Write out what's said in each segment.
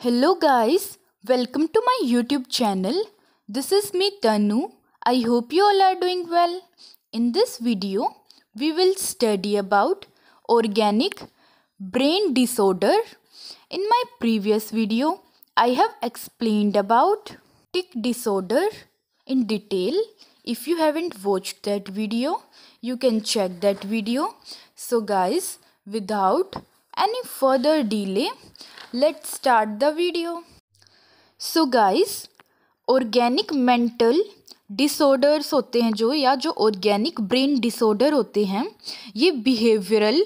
Hello guys, welcome to my YouTube channel. This is me Tanu. I hope you all are doing well. In this video, we will study about organic brain disorder. In my previous video, I have explained about tic disorder in detail. If you haven't watched that video, you can check that video. So guys, without any further delay, let's start the video so guys organic mental disorders होते हैं जो या जो organic brain disorder होते हैं ये behavioural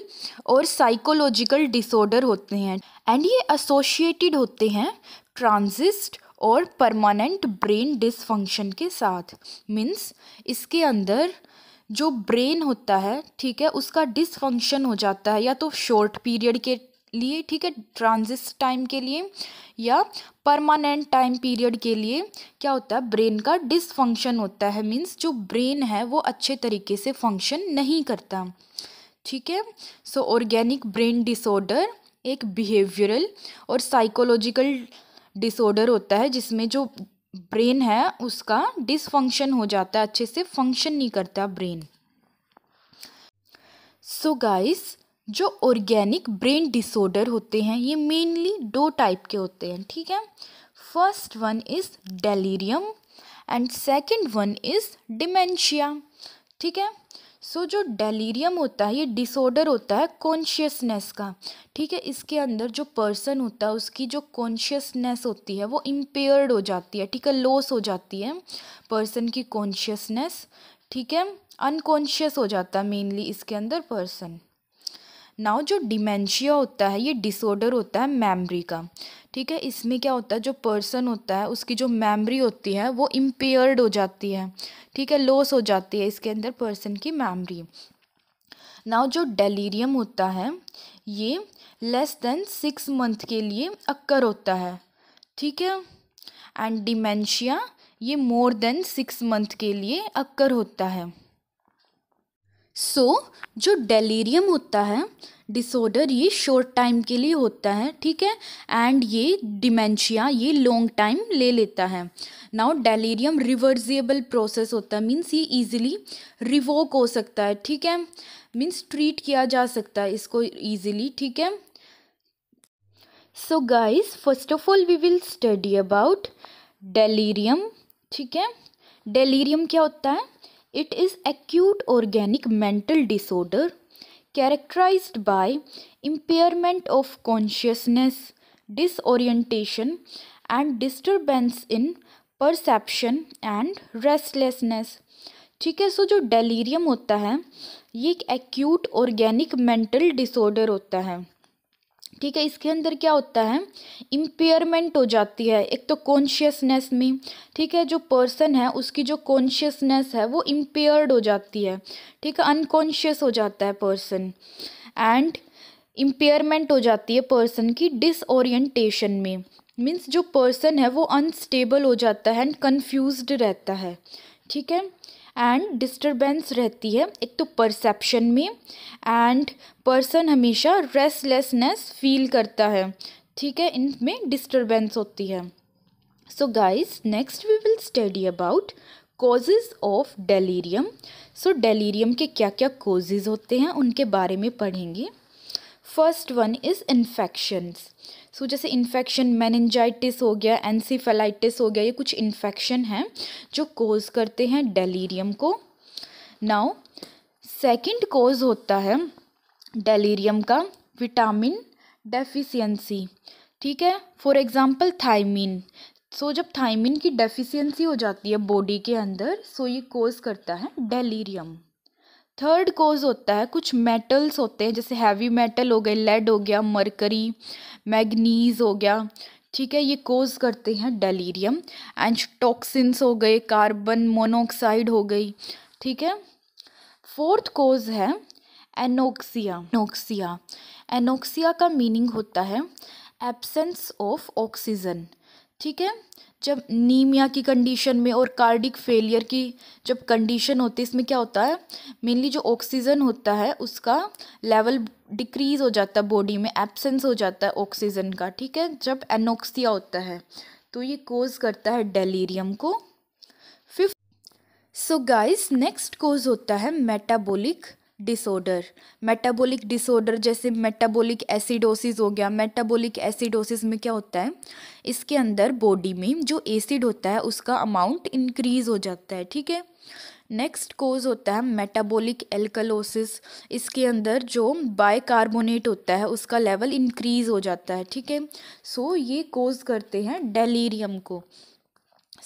और psychological disorder होते हैं एंड ये एसोशिएटेड होते हैं ट्रांजिस्ट और परमानेंट ब्रेन डिसफंक्शन के साथ मीन्स इसके अंदर जो ब्रेन होता है ठीक है उसका डिसफंक्शन हो जाता है या तो शॉर्ट पीरियड के लिए ठीक है ट्रांजिस्ट टाइम के लिए या परमानेंट टाइम पीरियड के लिए क्या होता है ब्रेन का डिसफंक्शन होता है मीन्स जो ब्रेन है वो अच्छे तरीके से फंक्शन नहीं करता ठीक है सो ऑर्गेनिक ब्रेन डिसऑर्डर एक बिहेवियरल और साइकोलॉजिकल डिसऑर्डर होता है जिसमें जो ब्रेन है उसका डिसफंक्शन हो जाता है अच्छे से फंक्शन नहीं करता ब्रेन सो so गाइस जो ऑर्गेनिक ब्रेन डिसऑर्डर होते हैं ये मेनली दो टाइप के होते हैं ठीक है first one is delirium and second one is dementia ठीक है सो so, जो डेलीरियम होता है ये डिसऑर्डर होता है कॉन्शियसनेस का ठीक है इसके अंदर जो पर्सन होता है उसकी जो कॉन्शियसनेस होती है वो इम्पेयर्ड हो जाती है ठीक है लॉस हो जाती है पर्सन की कॉन्शियसनेस ठीक है अनकॉन्शियस हो जाता है मेनली इसके अंदर पर्सन नाउ जो डिमेंशिया होता है ये डिसऑर्डर होता है मेमोरी का ठीक है इसमें क्या होता है जो पर्सन होता है उसकी जो मेमोरी होती है वो इम्पेयर्ड हो जाती है ठीक है लॉस हो जाती है इसके अंदर पर्सन की मेमोरी नाउ जो डेलीरियम होता है ये लेस देन सिक्स मंथ के लिए अक्कर होता है ठीक है एंड डिमेंशिया ये मोर देन सिक्स मंथ के लिए अक्कर होता है सो so, जो डेलीरियम होता है डिसऑर्डर ये शॉर्ट टाइम के लिए होता है ठीक है एंड ये डिमेंशिया ये लॉन्ग टाइम ले लेता है नाउ डेलीरियम रिवर्जेबल प्रोसेस होता है मीन्स ये इजीली रिवोक हो सकता है ठीक है मीन्स ट्रीट किया जा सकता है इसको इजीली ठीक है so guys first of all we will study about delirium ठीक है डेलीरियम क्या होता है it is acute organic mental disorder characterized by impairment of consciousness disorientation and disturbance in perception and restlessness ठीक है सो जो डेलीरियम होता है ये एक एक्यूट ऑर्गेनिक मेंटल डिसऑर्डर होता है ठीक है इसके अंदर क्या होता है इम्पेयरमेंट हो जाती है एक तो कॉन्शियसनेस में ठीक है जो पर्सन है उसकी जो कॉन्शियसनेस है वो इम्पेयर्ड हो जाती है ठीक है अनकॉन्शियस हो जाता है पर्सन एंड इम्पेयरमेंट हो जाती है पर्सन की डिसओरिएंटेशन में मीन्स जो पर्सन है वो अनस्टेबल हो जाता है एंड कन्फ्यूज रहता है ठीक है एंड डिस्टर्बेंस रहती है एक तो परसेप्शन में एंड पर्सन हमेशा रेस्टलेसनेस फील करता है ठीक है इनमें डिस्टर्बेंस होती है so guys next we will study about causes of delirium so delirium के क्या क्या कोजेज़ होते हैं उनके बारे में पढ़ेंगे first one is infections so so, जैसे इन्फेक्शन मैनजाइटिस हो गया एनसीफेलाइटिस हो गया ये कुछ इन्फेक्शन हैं जो कोज करते हैं डेलीरियम को नाउ सेकंड कोज होता है डेलीरियम का विटामिन डेफिशिएंसी ठीक है फॉर एग्जांपल थाइमिन सो जब थाइमिन की डेफिशिएंसी हो जाती है बॉडी के अंदर सो so ये कोज करता है डेलीरियम थर्ड कोज होता है कुछ मेटल्स होते हैं जैसे हैवी मेटल हो गए लेड हो गया मरकरी मैगनीज हो गया ठीक है ये कोज करते हैं डेलीरियम एंड टॉक्सिन्स हो गए कार्बन मोनोऑक्साइड हो गई ठीक है फोर्थ कोज है एनोक्सिया एनोक्सिया एनोक्सिया का मीनिंग होता है एब्सेंस ऑफ ऑक्सीजन ठीक है जब नीमिया की कंडीशन में और कार्डिक फेलियर की जब कंडीशन होती है इसमें क्या होता है मेनली जो ऑक्सीजन होता है उसका लेवल डिक्रीज हो जाता है बॉडी में एब्सेंस हो जाता है ऑक्सीजन का ठीक है जब एनोक्सिया होता है तो ये कोज करता है डेलीरियम को fifth so guys next cause होता है मेटाबॉलिक डिसऑर्डर मेटाबॉलिक डिसऑर्डर जैसे मेटाबॉलिक एसिडोसिस हो गया मेटाबॉलिक एसिडोसिस में क्या होता है इसके अंदर बॉडी में जो एसिड होता है उसका अमाउंट इंक्रीज हो जाता है ठीक है नेक्स्ट कोज होता है मेटाबॉलिक एल्कलोसिस इसके अंदर जो बाइकार्बोनेट होता है उसका लेवल इंक्रीज हो जाता है ठीक है सो ये कोज करते हैं डेलीरियम को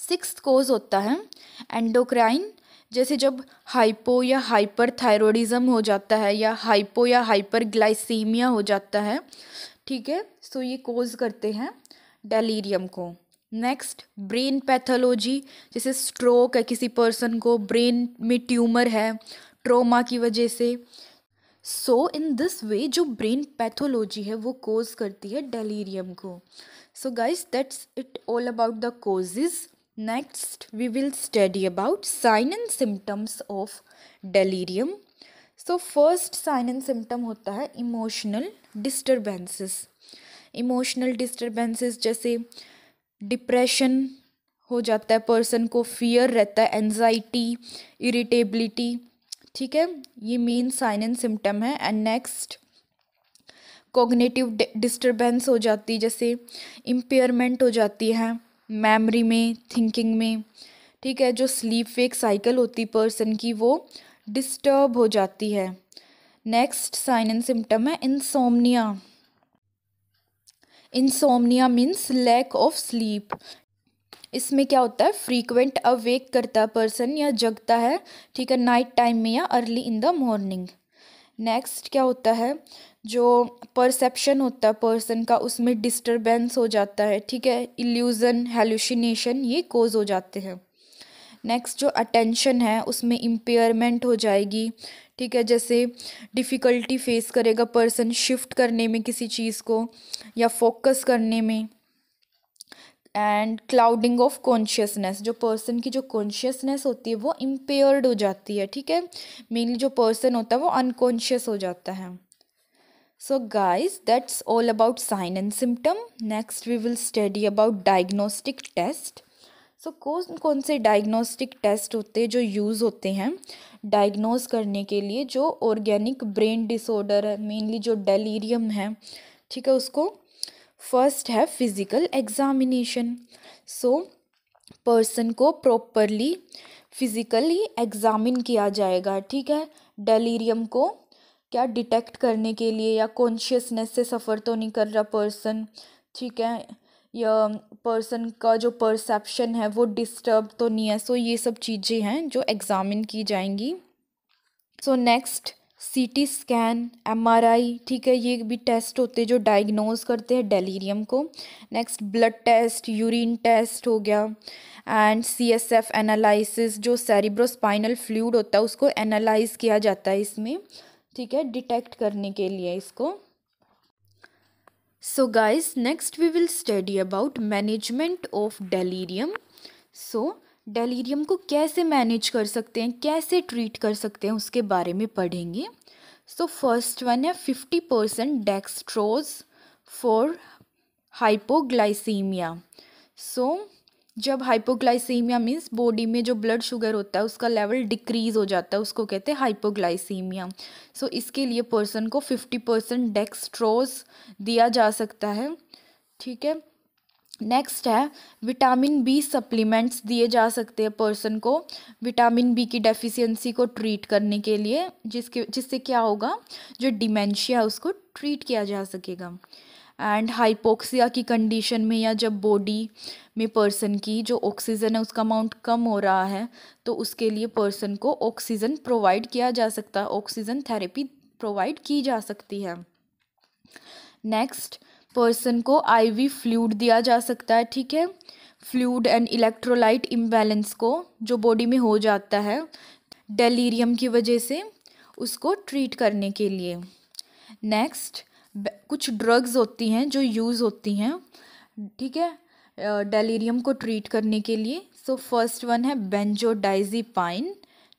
सिक्स कोज होता है एंडोक्राइन जैसे जब हाइपो या हाइपर थायरोडिज़म हो जाता है या हाइपो या हाइपर ग्लाइसीमिया हो जाता है ठीक है सो ये कोज करते हैं डेलीरियम को नेक्स्ट ब्रेन पैथोलॉजी जैसे स्ट्रोक है किसी पर्सन को ब्रेन में ट्यूमर है ट्रोमा की वजह से सो इन दिस वे जो ब्रेन पैथोलॉजी है वो कोज करती है डेलीरियम को so guys that's it all about the causes Next, we will study about sign and symptoms of delirium. So, first sign and symptom होता है emotional disturbances. Emotional disturbances जैसे depression हो जाता है पर्सन को fear रहता है anxiety, irritability. ठीक है ये मेन साइन एंड सिम्टम है एंड नेक्स्ट कॉग्नेटिव डिस्टर्बेंस हो जाती है जैसे इम्पेयरमेंट हो जाती है मेमोरी में थिंकिंग में ठीक है जो स्लीप वेक साइकिल होती पर्सन की वो डिस्टर्ब हो जाती है नेक्स्ट साइन एंड सिम्टम है insomnia insomnia means lack of sleep इसमें क्या होता है फ्रीक्वेंट अवेक करता है पर्सन या जगता है ठीक है नाइट टाइम में या early in the morning next क्या होता है जो परसेप्शन होता है पर्सन का उसमें डिस्टरबेंस हो जाता है ठीक है इल्यूज़न हेलुशिनेशन ये कोज हो जाते हैं नेक्स्ट जो अटेंशन है उसमें इम्पेयरमेंट हो जाएगी ठीक है जैसे डिफ़िकल्टी फेस करेगा पर्सन शिफ्ट करने में किसी चीज़ को या फोकस करने में एंड क्लाउडिंग ऑफ कॉन्शियसनेस जो पर्सन की जो कॉन्शियसनेस होती है वो इम्पेयर्ड हो जाती है ठीक है मेनली जो पर्सन होता है वो अनकॉन्शियस हो जाता है so guys that's all about sign and symptom next we will study about diagnostic test so कौन कौन से डायग्नोस्टिक टेस्ट होते हैं जो यूज़ होते हैं डायग्नोज करने के लिए जो ऑर्गेनिक ब्रेन डिसऑर्डर है मेनली जो डेलीरियम है ठीक है उसको फर्स्ट है फिज़िकल एग्जामिनेशन सो पर्सन को प्रॉपरली फिज़िकली एग्ज़ामिन किया जाएगा ठीक है डेलीरियम को क्या डिटेक्ट करने के लिए या कॉन्शियसनेस से सफ़र तो नहीं कर रहा पर्सन ठीक है या पर्सन का जो परसेप्शन है वो डिस्टर्ब तो नहीं है सो so, ये सब चीज़ें हैं जो एग्ज़ामिन की जाएंगी so next C T scan M R I ठीक है ये भी टेस्ट होते हैं जो डायग्नोज करते हैं डेलीरियम को next blood test urine test हो गया and C S F analysis जो सेरिब्रोस्पाइनल फ्लूड होता है उसको एनालाइज किया जाता है इसमें ठीक है डिटेक्ट करने के लिए इसको so guys next we will study about management of delirium so delirium को कैसे मैनेज कर सकते हैं कैसे ट्रीट कर सकते हैं उसके बारे में पढ़ेंगे सो फर्स्ट वन है fifty percent dextrose for hypoglycaemia so जब हाइपोग्लाइसीमिया मीन्स बॉडी में जो ब्लड शुगर होता है उसका लेवल डिक्रीज हो जाता है उसको कहते हैं हाइपोग्लाइसीमिया सो so, इसके लिए पर्सन को फिफ्टी परसेंट डेक्सट्रोज दिया जा सकता है ठीक है नेक्स्ट है विटामिन बी सप्लीमेंट्स दिए जा सकते हैं पर्सन को विटामिन बी की डेफिशिएंसी को ट्रीट करने के लिए जिसके जिससे क्या होगा जो डिमेंशिया है उसको ट्रीट किया जा सकेगा एंड हाइपोक्सिया की कंडीशन में या जब बॉडी में पर्सन की जो ऑक्सीजन है उसका अमाउंट कम हो रहा है तो उसके लिए पर्सन को ऑक्सीजन प्रोवाइड किया जा सकता है ऑक्सीजन थेरेपी प्रोवाइड की जा सकती है नेक्स्ट पर्सन को आईवी फ्लूड दिया जा सकता है ठीक है फ्लूड एंड इलेक्ट्रोलाइट इम्बैलेंस को जो बॉडी में हो जाता है डेलीरियम की वजह से उसको ट्रीट करने के लिए नेक्स्ट कुछ ड्रग्स होती हैं जो यूज़ होती हैं ठीक है डेलीरियम को ट्रीट करने के लिए सो फर्स्ट वन है बेंजोडाइजीपाइन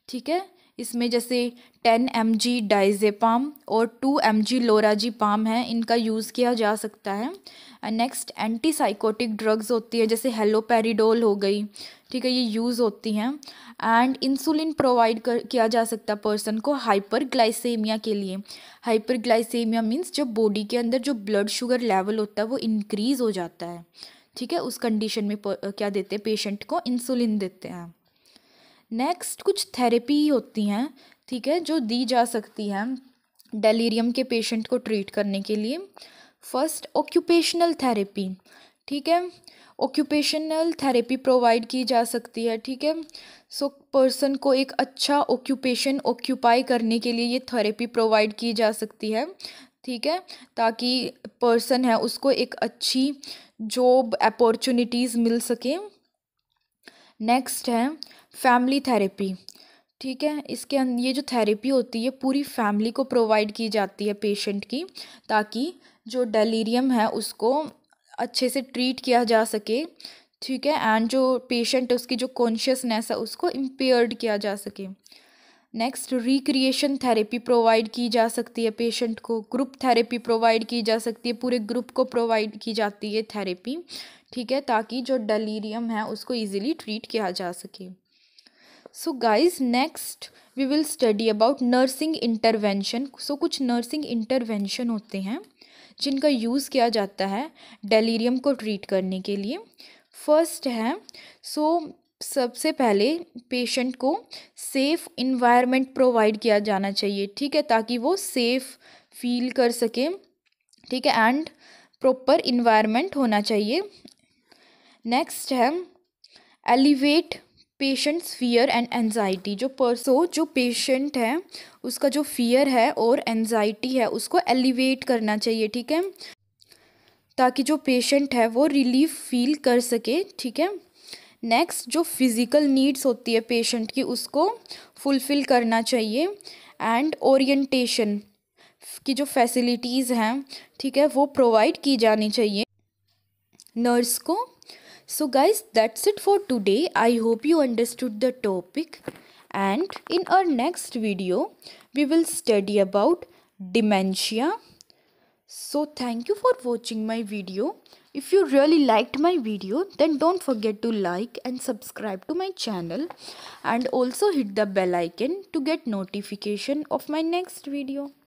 ठीक है इसमें जैसे टेन एम जी डाइजेपाम और two M G lorazepam है इनका यूज़ किया जा सकता है नेक्स्ट एंटी साइकोटिक ड्रग्स होती है जैसे हेलोपेरिडोल हो गई ठीक है ये यूज़ होती हैं एंड इंसुलिन प्रोवाइड कर किया जा सकता है पर्सन को हाइपर ग्लाइसेमिया के लिए हाइपर ग्लाइसेमिया मीन्स जब बॉडी के अंदर जो ब्लड शुगर लेवल होता है वो इनक्रीज़ हो जाता है ठीक है उस कंडीशन में क्या देते हैं पेशेंट को इंसुलिन देते हैं नेक्स्ट कुछ थेरेपी होती हैं ठीक है जो दी जा सकती है डेलीरियम के पेशेंट को ट्रीट करने के लिए फर्स्ट ऑक्यूपेशनल थेरेपी ठीक है ऑक्यूपेशनल थेरेपी प्रोवाइड की जा सकती है ठीक है सो पर्सन को एक अच्छा ऑक्यूपेशन ऑक्यूपाई करने के लिए ये थेरेपी प्रोवाइड की जा सकती है ठीक है ताकि पर्सन है उसको एक अच्छी जॉब अपॉर्चुनिटीज़ मिल सके नेक्स्ट है फैमिली थेरेपी ठीक है इसके अंदर ये जो थेरेपी होती है पूरी फैमिली को प्रोवाइड की जाती है पेशेंट की ताकि जो डेलीरियम है उसको अच्छे से ट्रीट किया जा सके ठीक है एंड जो पेशेंट उसकी जो कॉन्शियसनेस है उसको इम्पेयर्ड किया जा सके नेक्स्ट रिक्रिएशन थेरेपी प्रोवाइड की जा सकती है पेशेंट को ग्रुप थेरेपी प्रोवाइड की जा सकती है पूरे ग्रुप को प्रोवाइड की जाती है थेरेपी ठीक है ताकि जो डलीरियम है उसको ईजिली ट्रीट किया जा सके so guys next we will study about nursing intervention so कुछ नर्सिंग इंटरवेंशन होते हैं जिनका यूज़ किया जाता है डेलीरियम को ट्रीट करने के लिए फर्स्ट है सो so, सबसे पहले पेशेंट को सेफ़ इन्वायरमेंट प्रोवाइड किया जाना चाहिए ठीक है ताकि वो सेफ़ फील कर सके ठीक है एंड प्रॉपर इन्वायरमेंट होना चाहिए नेक्स्ट है alleviate patients fear and anxiety जो परसो जो पेशेंट है उसका जो फियर है और एनजाइटी है उसको एलिवेट करना चाहिए ठीक है ताकि जो पेशेंट है वो रिलीफ फील कर सके ठीक है नेक्स्ट जो फिज़िकल नीड्स होती है पेशेंट की उसको फुलफ़िल करना चाहिए एंड ओरिएंटेशन की जो फैसिलिटीज़ हैं ठीक है वो प्रोवाइड की जानी चाहिए नर्स को So, guys, that's it for today. I hope you understood the topic. And in our next video, we will study about dementia. So, thank you for watching my video. If you really liked my video, then don't forget to like and subscribe to my channel and also hit the bell icon to get notification of my next video.